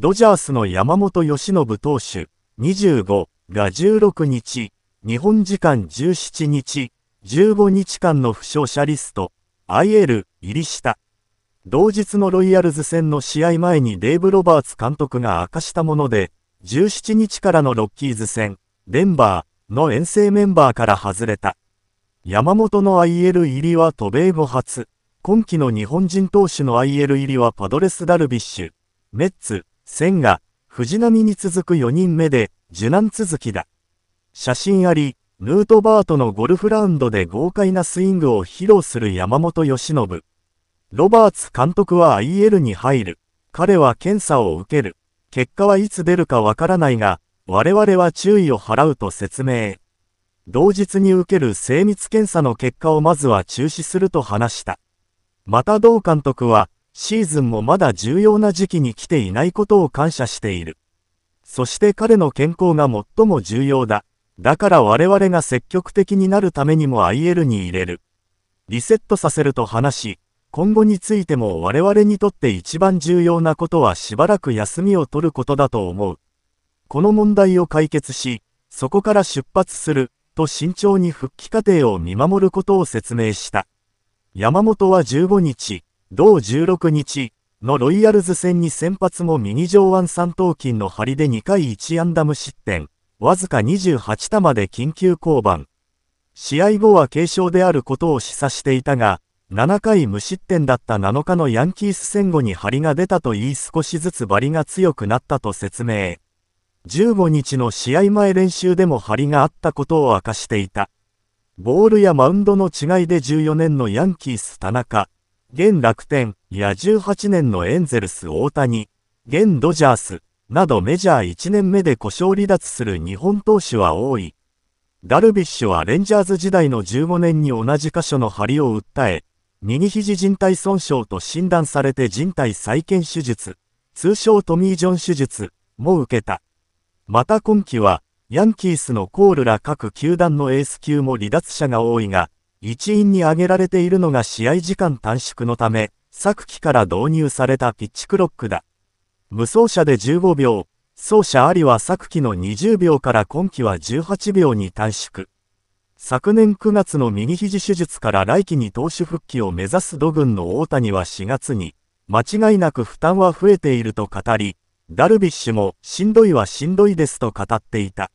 ドジャースの山本由伸投手25が16日、日本時間17日、15日間の負傷者リスト、IL 入りした。同日のロイヤルズ戦の試合前にデーブ・ロバーツ監督が明かしたもので、17日からのロッキーズ戦、デンバーの遠征メンバーから外れた。山本の IL 入りは渡米後初。今季の日本人投手の IL 入りはパドレス・ダルビッシュ、メッツ、千が、藤波に続く4人目で、受難続きだ。写真あり、ヌートバートのゴルフラウンドで豪快なスイングを披露する山本由伸。ロバーツ監督は IL に入る。彼は検査を受ける。結果はいつ出るかわからないが、我々は注意を払うと説明。同日に受ける精密検査の結果をまずは中止すると話した。また同監督は、シーズンもまだ重要な時期に来ていないことを感謝している。そして彼の健康が最も重要だ。だから我々が積極的になるためにも IL に入れる。リセットさせると話し、今後についても我々にとって一番重要なことはしばらく休みを取ることだと思う。この問題を解決し、そこから出発する、と慎重に復帰過程を見守ることを説明した。山本は15日、同16日のロイヤルズ戦に先発も右上腕三頭筋の張りで2回1安打無失点、わずか28玉で緊急降板。試合後は軽傷であることを示唆していたが、7回無失点だった7日のヤンキース戦後に張りが出たと言い少しずつ張りが強くなったと説明。15日の試合前練習でも張りがあったことを明かしていた。ボールやマウンドの違いで14年のヤンキース田中、現楽天、や18年のエンゼルス大谷、現ドジャース、などメジャー1年目で故障離脱する日本投手は多い。ダルビッシュはレンジャーズ時代の15年に同じ箇所の張りを訴え、右肘靭帯損傷と診断されて人帯再建手術、通称トミー・ジョン手術も受けた。また今季は、ヤンキースのコールら各球団のエース級も離脱者が多いが、一因に挙げられているのが試合時間短縮のため、昨季から導入されたピッチクロックだ。無走者で15秒、走者ありは昨季の20秒から今季は18秒に短縮。昨年9月の右肘手術から来季に投手復帰を目指す土軍の大谷は4月に、間違いなく負担は増えていると語り、ダルビッシュもしんどいはしんどいですと語っていた。